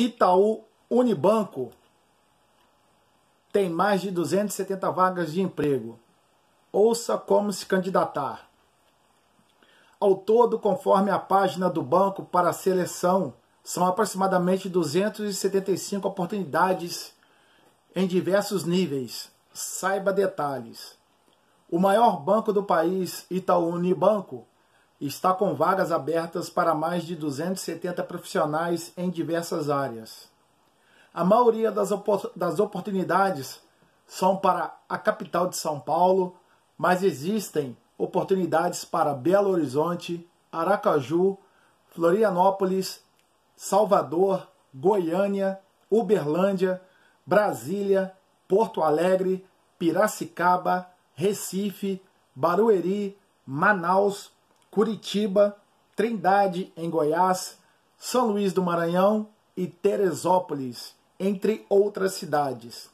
Itaú Unibanco tem mais de 270 vagas de emprego. Ouça como se candidatar. Ao todo, conforme a página do banco para a seleção, são aproximadamente 275 oportunidades em diversos níveis. Saiba detalhes. O maior banco do país, Itaú Unibanco, está com vagas abertas para mais de 270 profissionais em diversas áreas. A maioria das, opor das oportunidades são para a capital de São Paulo, mas existem oportunidades para Belo Horizonte, Aracaju, Florianópolis, Salvador, Goiânia, Uberlândia, Brasília, Porto Alegre, Piracicaba, Recife, Barueri, Manaus, Curitiba, Trindade, em Goiás, São Luís do Maranhão e Teresópolis, entre outras cidades.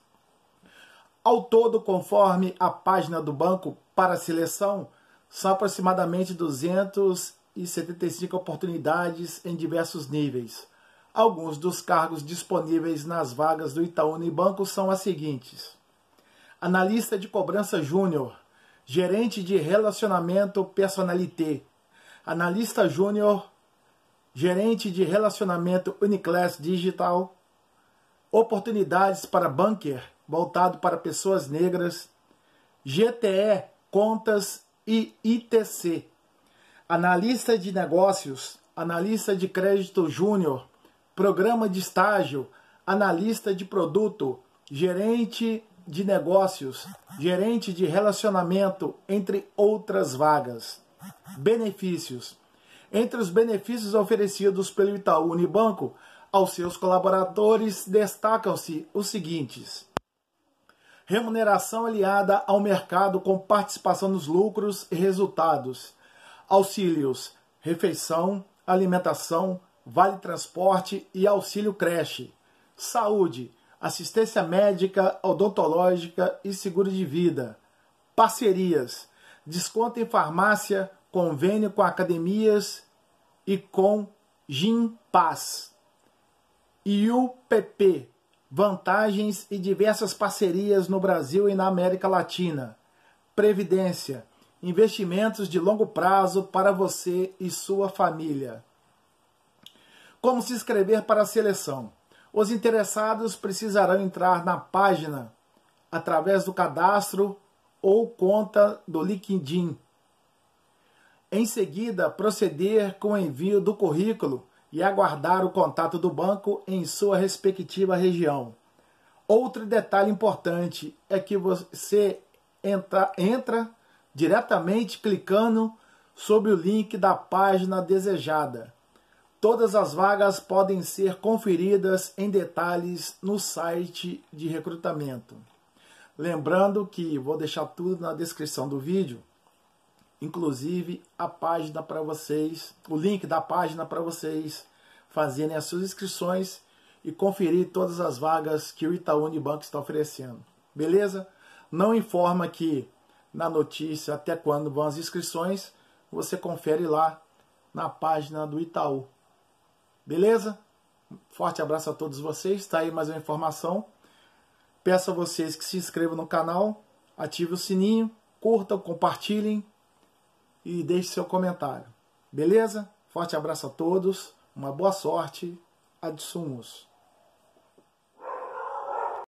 Ao todo, conforme a página do banco para a seleção, são aproximadamente 275 oportunidades em diversos níveis. Alguns dos cargos disponíveis nas vagas do Itaú Banco são as seguintes: Analista de cobrança júnior, gerente de relacionamento personalité, analista júnior, gerente de relacionamento Uniclass Digital, oportunidades para bunker voltado para pessoas negras, GTE, contas e ITC, analista de negócios, analista de crédito júnior, programa de estágio, analista de produto, gerente de negócios, gerente de relacionamento, entre outras vagas. Benefícios. Entre os benefícios oferecidos pelo Itaú Unibanco aos seus colaboradores destacam-se os seguintes: remuneração aliada ao mercado com participação nos lucros e resultados, auxílios, refeição, alimentação, vale transporte e auxílio creche, saúde, assistência médica, odontológica e seguro de vida. Parcerias, desconto em farmácia, convênio com academias e com Gimpass. E vantagens e diversas parcerias no Brasil e na América Latina. Previdência, investimentos de longo prazo para você e sua família. Como se inscrever para a seleção? Os interessados precisarão entrar na página através do cadastro ou conta do LinkedIn. Em seguida, proceder com o envio do currículo e aguardar o contato do banco em sua respectiva região. Outro detalhe importante é que você entra, entra diretamente clicando sobre o link da página desejada Todas as vagas podem ser conferidas em detalhes no site de recrutamento. Lembrando que vou deixar tudo na descrição do vídeo, inclusive a página para vocês, o link da página para vocês fazerem as suas inscrições e conferir todas as vagas que o Itaú Unibanco está oferecendo. Beleza? Não informa que na notícia até quando vão as inscrições, você confere lá na página do Itaú. Beleza? Forte abraço a todos vocês. Está aí mais uma informação. Peço a vocês que se inscrevam no canal, ativem o sininho, curtam, compartilhem e deixem seu comentário. Beleza? Forte abraço a todos. Uma boa sorte. Adsumos.